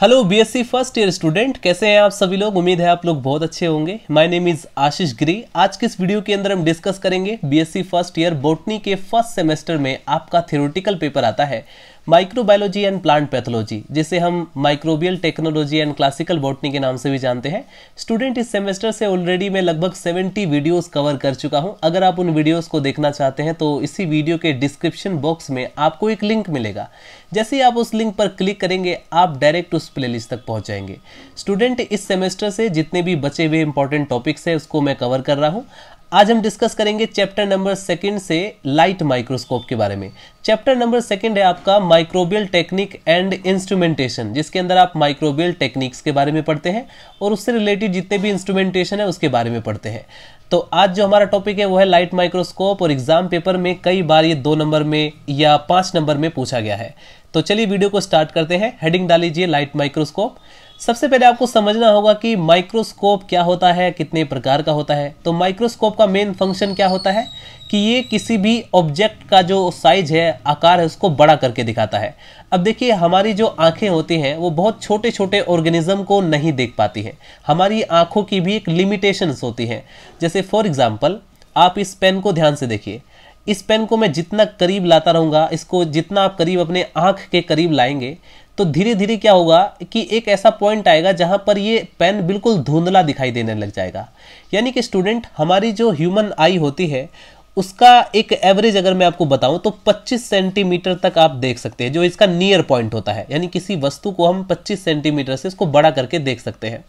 hello BSc first year student कैसे हैं आप सभी लोग उम्मीद है आप लोग बहुत अच्छे होंगे my name is Ashish Giri आज के इस वीडियो के अंदर हम डिस्कस करेंगे बीएससी फर्स्ट ईयर बोटनी के फर्स्ट सेमेस्टर में आपका थियोरटिकल पेपर आता है माइक्रोबायोलॉजी एंड प्लांट पैथोलॉजी जिसे हम microbial technology and classical botany के नाम से भी जानते हैं स्टूडेंट इस सेमेस्टर से ऑलरेडी मैं लगभग 70 वीडियोस कवर कर चुका हूं अगर आप उन वीडियोस को देखना चाहते हैं तो इसी वीडियो के डिस्क्रिप्शन बॉक्स में आपको एक लिंक मिलेगा जैसे ही आप उस लिंक पर क्लिक करेंगे आप डायरेक्ट उस प्ले तक पहुँच जाएंगे स्टूडेंट इस सेमेस्टर से जितने भी बचे हुए इंपॉर्टेंट टॉपिक्स हैं उसको मैं कवर कर रहा हूँ आज हम डिस्कस करेंगे चैप्टर नंबर सेकंड से लाइट माइक्रोस्कोप के बारे में चैप्टर नंबर सेकंड है आपका माइक्रोबियल टेक्निक एंड इंस्ट्रूमेंटेशन जिसके अंदर आप माइक्रोबियल टेक्निक्स के बारे में पढ़ते हैं और उससे रिलेटेड जितने भी इंस्ट्रूमेंटेशन है उसके बारे में पढ़ते हैं तो आज जो हमारा टॉपिक है वो है लाइट माइक्रोस्कोप और एग्जाम पेपर में कई बार ये दो नंबर में या पाँच नंबर में पूछा गया है तो चलिए वीडियो को स्टार्ट करते हैं हेडिंग डाल लीजिए लाइट माइक्रोस्कोप सबसे पहले आपको समझना होगा कि माइक्रोस्कोप क्या होता है कितने प्रकार का होता है तो माइक्रोस्कोप का मेन फंक्शन क्या होता है कि ये किसी भी ऑब्जेक्ट का जो साइज है आकार है उसको बड़ा करके दिखाता है अब देखिए हमारी जो आंखें होती हैं वो बहुत छोटे छोटे ऑर्गेनिज्म को नहीं देख पाती है हमारी आंखों की भी एक लिमिटेशंस होती हैं जैसे फॉर एग्जाम्पल आप इस पेन को ध्यान से देखिए इस पेन को मैं जितना करीब लाता रहूँगा इसको जितना आप करीब अपने आँख के करीब लाएंगे तो धीरे धीरे क्या होगा कि एक ऐसा पॉइंट आएगा जहां पर ये पेन बिल्कुल धुंधला दिखाई देने लग जाएगा यानी कि स्टूडेंट हमारी जो ह्यूमन आई होती है उसका एक एवरेज अगर मैं आपको बताऊं तो 25 सेंटीमीटर तक आप देख सकते हैं जो इसका नियर पॉइंट होता है यानी किसी वस्तु को हम 25 सेंटीमीटर से इसको बड़ा करके देख सकते हैं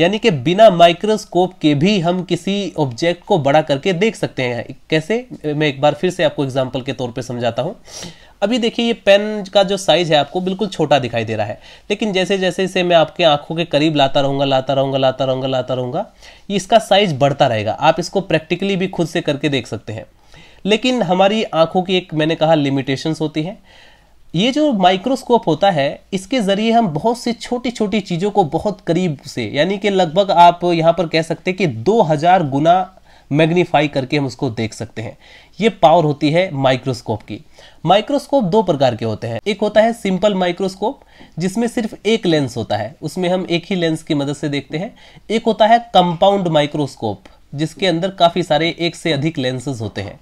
यानी कि बिना माइक्रोस्कोप के भी हम किसी ऑब्जेक्ट को बड़ा करके देख सकते हैं कैसे मैं एक बार फिर से आपको एग्जाम्पल के तौर पर समझाता हूँ अभी देखिए ये पेन का जो साइज है आपको बिल्कुल छोटा दिखाई दे रहा है लेकिन जैसे जैसे इसे मैं आपके आंखों के करीब लाता रहूँगा लाता रहूँगा लाता रहूँगा लाता रहूँगा ये इसका साइज बढ़ता रहेगा आप इसको प्रैक्टिकली भी खुद से करके देख सकते हैं लेकिन हमारी आंखों की एक मैंने कहा लिमिटेशंस होती हैं ये जो माइक्रोस्कोप होता है इसके ज़रिए हम बहुत सी छोटी छोटी चीज़ों को बहुत करीब से यानी कि लगभग आप यहाँ पर कह सकते हैं कि 2000 गुना मैग्नीफाई करके हम उसको देख सकते हैं ये पावर होती है माइक्रोस्कोप की माइक्रोस्कोप दो प्रकार के होते हैं एक होता है सिंपल माइक्रोस्कोप जिसमें सिर्फ एक लेंस होता है उसमें हम एक ही लेंस की मदद से देखते हैं एक होता है कंपाउंड माइक्रोस्कोप जिसके अंदर काफ़ी सारे एक से अधिक लेंसेज होते हैं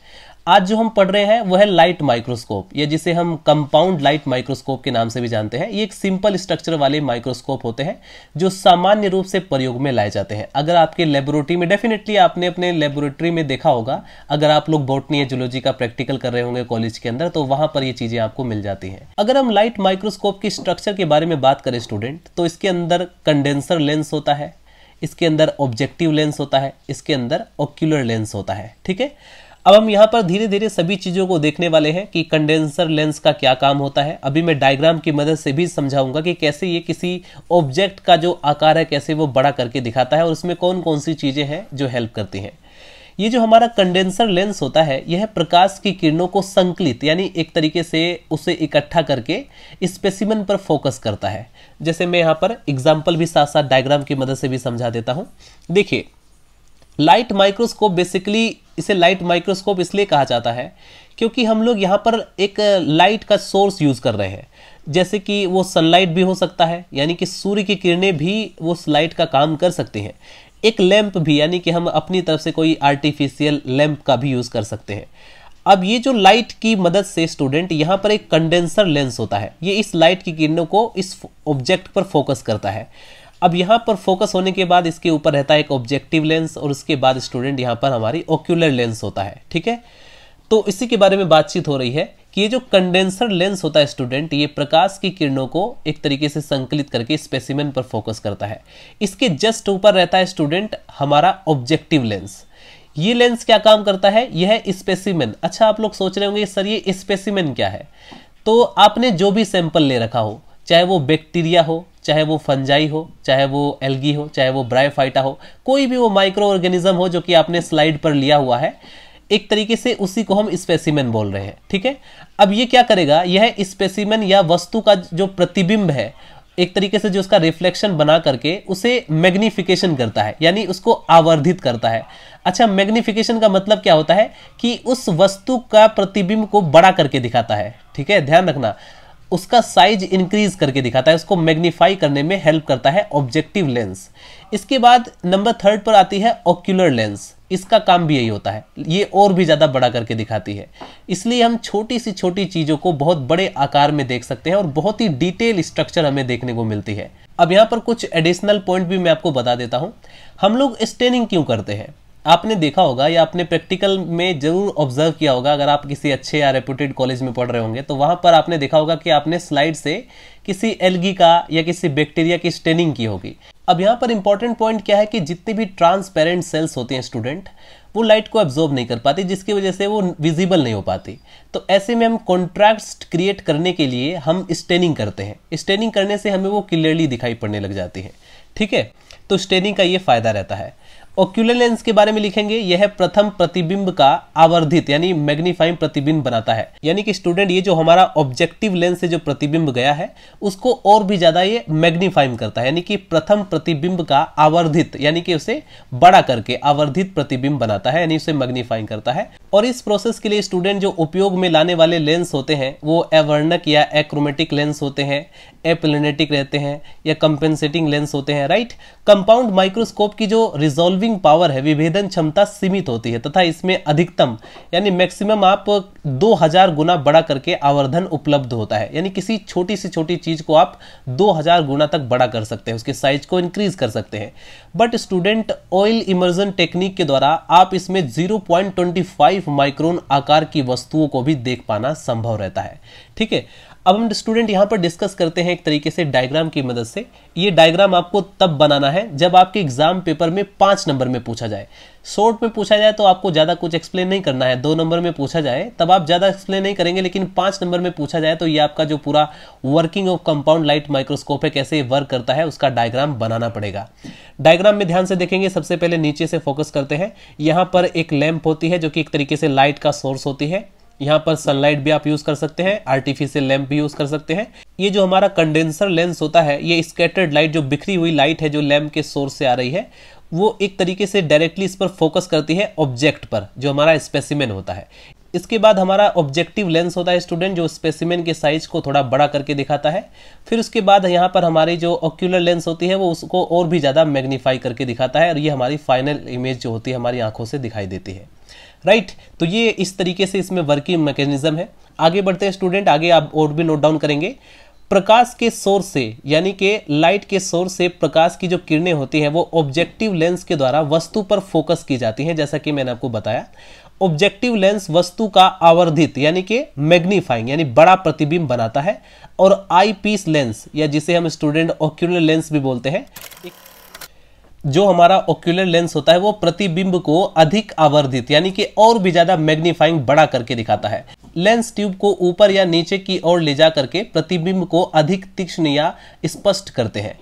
आज जो हम पढ़ रहे हैं वह है लाइट माइक्रोस्कोप ये जिसे हम कंपाउंड लाइट माइक्रोस्कोप के नाम से भी जानते हैं ये एक सिंपल स्ट्रक्चर वाले माइक्रोस्कोप होते हैं जो सामान्य रूप से प्रयोग में लाए जाते हैं अगर आपके लेबोरेटरी में डेफिनेटली आपने अपने लेबोरेटरी में देखा होगा अगर आप लोग बोटनी या जुलोजी का प्रैक्टिकल कर रहे होंगे कॉलेज के अंदर तो वहां पर ये चीजें आपको मिल जाती है अगर हम लाइट माइक्रोस्कोप के स्ट्रक्चर के बारे में बात करें स्टूडेंट तो इसके अंदर कंडेंसर लेंस होता है इसके अंदर ऑब्जेक्टिव लेंस होता है इसके अंदर ऑक्यूलर लेंस होता है ठीक है अब हम यहाँ पर धीरे धीरे सभी चीज़ों को देखने वाले हैं कि कंडेंसर लेंस का क्या काम होता है अभी मैं डायग्राम की मदद से भी समझाऊंगा कि कैसे ये किसी ऑब्जेक्ट का जो आकार है कैसे वो बड़ा करके दिखाता है और उसमें कौन कौन सी चीज़ें हैं जो हेल्प करती हैं ये जो हमारा कंडेंसर लेंस होता है यह प्रकाश की किरणों को संकलित यानी एक तरीके से उसे इकट्ठा करके स्पेसिमन पर फोकस करता है जैसे मैं यहाँ पर एग्जाम्पल भी साथ साथ डायग्राम की मदद से भी समझा देता हूँ देखिए लाइट माइक्रोस्कोप बेसिकली इसे लाइट माइक्रोस्कोप इसलिए कहा जाता है क्योंकि हम लोग यहाँ पर एक लाइट का सोर्स यूज़ कर रहे हैं जैसे कि वो सनलाइट भी हो सकता है यानी कि सूर्य की किरणें भी वो लाइट का काम कर सकती हैं एक लैंप भी यानी कि हम अपनी तरफ से कोई आर्टिफिशियल लैंप का भी यूज़ कर सकते हैं अब ये जो लाइट की मदद से स्टूडेंट यहाँ पर एक कंडेंसर लेंस होता है ये इस लाइट की किरणों को इस ऑब्जेक्ट पर फोकस करता है अब यहाँ पर फोकस होने के बाद इसके ऊपर रहता है एक ऑब्जेक्टिव लेंस और उसके बाद स्टूडेंट यहाँ पर हमारी ओक्यूलर लेंस होता है ठीक है तो इसी के बारे में बातचीत हो रही है कि ये जो कंडेंसर लेंस होता है स्टूडेंट ये प्रकाश की किरणों को एक तरीके से संकलित करके स्पेसिमेन पर फोकस करता है इसके जस्ट ऊपर रहता है स्टूडेंट हमारा ऑब्जेक्टिव लेंस ये लेंस क्या काम करता है यह है स्पेसिमेन अच्छा आप लोग सोच रहे होंगे सर ये स्पेसिमेन क्या है तो आपने जो भी सैंपल ले रखा हो चाहे वो बैक्टीरिया हो चाहे वो फंजाई हो चाहे वो एल्गी हो चाहे वो ब्रायोफाइटा हो कोई भी वो माइक्रो ऑर्गेनिज्म हो जो कि आपने स्लाइड पर लिया हुआ है एक तरीके से उसी को हम स्पेसिमेन बोल रहे हैं ठीक है अब ये क्या करेगा यह स्पेसिमेन या वस्तु का जो प्रतिबिंब है एक तरीके से जो उसका रिफ्लेक्शन बना करके उसे मैग्निफिकेशन करता है यानी उसको आवर्धित करता है अच्छा मैग्निफिकेशन का मतलब क्या होता है कि उस वस्तु का प्रतिबिंब को बड़ा करके दिखाता है ठीक है ध्यान रखना उसका साइज इंक्रीज करके दिखाता है उसको मैग्नीफाई करने में हेल्प करता है ऑब्जेक्टिव लेंस इसके बाद नंबर थर्ड पर आती है ऑक्यूलर लेंस इसका काम भी यही होता है ये और भी ज़्यादा बड़ा करके दिखाती है इसलिए हम छोटी सी छोटी चीज़ों को बहुत बड़े आकार में देख सकते हैं और बहुत ही डिटेल स्ट्रक्चर हमें देखने को मिलती है अब यहाँ पर कुछ एडिशनल पॉइंट भी मैं आपको बता देता हूँ हम लोग स्टेनिंग क्यों करते हैं आपने देखा होगा या आपने प्रैक्टिकल में जरूर ऑब्जर्व किया होगा अगर आप किसी अच्छे या रेपुटेड कॉलेज में पढ़ रहे होंगे तो वहाँ पर आपने देखा होगा कि आपने स्लाइड से किसी एलगी का या किसी बैक्टीरिया की स्टेनिंग की होगी अब यहाँ पर इंपॉर्टेंट पॉइंट क्या है कि जितने भी ट्रांसपेरेंट सेल्स होते हैं स्टूडेंट वो लाइट को एब्जॉर्ब नहीं कर पाती जिसकी वजह से वो विजिबल नहीं हो पाती तो ऐसे में हम कॉन्ट्रास्ट क्रिएट करने के लिए हम स्टेनिंग करते हैं स्टेनिंग करने से हमें वो क्लियरली दिखाई पड़ने लग जाती है ठीक है तो स्टेनिंग का ये फ़ायदा रहता है ओक्यूलर लेंस के बारे में लिखेंगे यह है प्रथम प्रतिबिंब का आवर्धित यानी मैग्नीफाइंग प्रतिबिंब बनाता है यानी कि स्टूडेंट ये जो हमारा ऑब्जेक्टिव लेंस से जो प्रतिबिंब गया है उसको और भी ज़्यादा ये मैग्नीफाइंग करता है यानी कि प्रथम प्रतिबिंब का आवर्धित यानी कि उसे बड़ा करके आवर्धित प्रतिबिंब बनाता है यानी उसे मैग्नीफाइंग करता है और इस प्रोसेस के लिए स्टूडेंट जो उपयोग में लाने वाले लेंस होते हैं वो एवर्णक या एक्रोमेटिक लेंस होते हैं एप्लेनेटिक रहते हैं या कंपेंसेटिंग लेंस होते हैं राइट कंपाउंड माइक्रोस्कोप की जो रिजोल्विंग पावर है विभेदन क्षमता सीमित होती है तथा इसमें अधिकतम यानी मैक्सिमम आप 2000 गुना बड़ा करके आवर्धन उपलब्ध होता है यानी किसी छोटी से छोटी चीज़ को आप 2000 गुना तक बड़ा कर सकते हैं उसके साइज को इंक्रीज कर सकते हैं but student oil immersion technique के द्वारा आप इसमें जीरो माइक्रोन आकार की वस्तुओं को भी देख पाना संभव रहता है ठीक है अब हम स्टूडेंट यहाँ पर डिस्कस करते हैं एक तरीके से डायग्राम की मदद से ये डायग्राम आपको तब बनाना है जब आपके एग्जाम पेपर में पाँच नंबर में पूछा जाए शॉर्ट में पूछा जाए तो आपको ज़्यादा कुछ एक्सप्लेन नहीं करना है दो नंबर में पूछा जाए तब आप ज़्यादा एक्सप्लेन नहीं करेंगे लेकिन पाँच नंबर में पूछा जाए तो ये आपका जो पूरा working of compound light microscope है कैसे वर्क करता है उसका डायग्राम बनाना पड़ेगा डायग्राम में ध्यान से देखेंगे सबसे पहले नीचे से फोकस करते हैं यहाँ पर एक लैम्प होती है जो कि एक तरीके से लाइट का सोर्स होती है यहाँ पर सनलाइट भी आप यूज कर सकते हैं आर्टिफिशियल लैम्प भी यूज कर सकते हैं ये जो हमारा कंडेंसर लेंस होता है ये स्केटर्ड लाइट जो बिखरी हुई लाइट है जो लैम्प के सोर्स से आ रही है वो एक तरीके से डायरेक्टली इस पर फोकस करती है ऑब्जेक्ट पर जो हमारा स्पेसिमेन होता है इसके बाद हमारा ऑब्जेक्टिव लेंस होता है स्टूडेंट जो स्पेसिमेन के साइज को थोड़ा बड़ा करके दिखाता है फिर उसके बाद यहाँ पर हमारी जो ऑक्यूलर लेंस होती है वो उसको और भी ज़्यादा मैग्नीफाई करके दिखाता है और ये हमारी फाइनल इमेज जो होती है हमारी आंखों से दिखाई देती है राइट तो ये इस तरीके से इसमें वर्किंग मैकेनिज्म है आगे बढ़ते हैं स्टूडेंट आगे आप और भी नोट डाउन करेंगे प्रकाश के सोर्स से यानी कि लाइट के सोर्स से प्रकाश की जो किरणें होती हैं वो ऑब्जेक्टिव लेंस के द्वारा वस्तु पर फोकस की जाती हैं जैसा कि मैंने आपको बताया ऑब्जेक्टिव लेंस वस्तु का आवर्धित यानी कि मैग्नीफाइंग यानी बड़ा प्रतिबिंब बनाता है और आई पीस लेंस या जिसे हम स्टूडेंट ऑक्यूलर लेंस भी बोलते हैं जो हमारा ओक्यूलर लेंस होता है वो प्रतिबिंब को अधिक आवर्धित यानी कि और भी ज्यादा मैग्नीफाइंग बड़ा करके दिखाता है लेंस ट्यूब को ऊपर या नीचे की ओर ले जा करके प्रतिबिंब को अधिक तीक्ष्ण या स्पष्ट करते हैं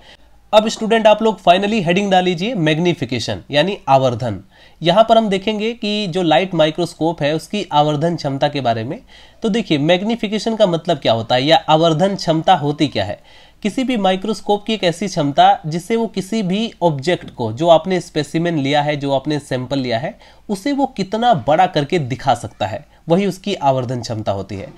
अब स्टूडेंट आप लोग फाइनली हेडिंग डाल लीजिए मैग्निफिकेशन यानी आवर्धन यहां पर हम देखेंगे कि जो लाइट माइक्रोस्कोप है उसकी आवर्धन क्षमता के बारे में तो देखिए मैग्निफिकेशन का मतलब क्या होता है या आवर्धन क्षमता होती क्या है किसी भी माइक्रोस्कोप की एक ऐसी क्षमता जिससे वो किसी भी ऑब्जेक्ट को जो आपने स्पेसिमेन लिया है जो आपने सैंपल लिया है उसे वो कितना बड़ा करके दिखा सकता है वही उसकी आवर्धन क्षमता होती है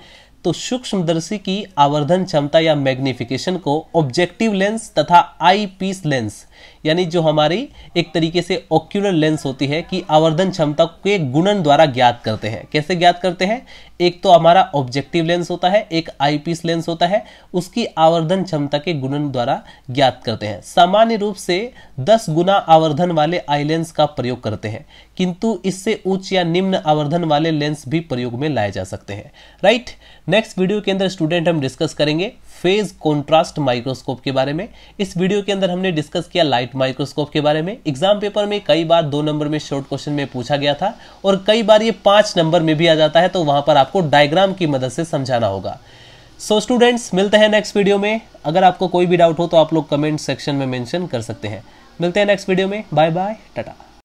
तो सूक्ष्मदर्शी की आवर्धन क्षमता या मैग्निफिकेशन को ऑब्जेक्टिव लेंस तथा आई पीस लेंस यानी जो हमारी एक तरीके से ऑक्यूलर लेंस होती है कि आवर्धन क्षमता के गुणन द्वारा ज्ञात करते हैं कैसे ज्ञात करते हैं एक तो हमारा ऑब्जेक्टिव लेंस होता है एक आई पीस लेंस होता है उसकी आवर्धन क्षमता के गुणन द्वारा ज्ञात करते हैं सामान्य रूप से 10 गुना आवर्धन वाले आई लेंस का प्रयोग करते हैं किंतु इससे उच्च या निम्न आवर्धन वाले लेंस भी प्रयोग में लाए जा सकते हैं राइट नेक्स्ट वीडियो के अंदर स्टूडेंट हम डिस्कस करेंगे फेज कॉन्ट्रास्ट माइक्रोस्कोप के बारे में इस वीडियो के अंदर हमने डिस्कस किया लाइट माइक्रोस्कोप के बारे में एग्जाम पेपर में कई बार दो नंबर में शॉर्ट क्वेश्चन में पूछा गया था और कई बार ये पांच नंबर में भी आ जाता है तो वहां पर आपको डायग्राम की मदद से समझाना होगा सो so स्टूडेंट्स मिलते हैं नेक्स्ट वीडियो में अगर आपको कोई भी डाउट हो तो आप लोग कमेंट सेक्शन में मैंशन कर सकते हैं मिलते हैं नेक्स्ट वीडियो में बाय बाय टाटा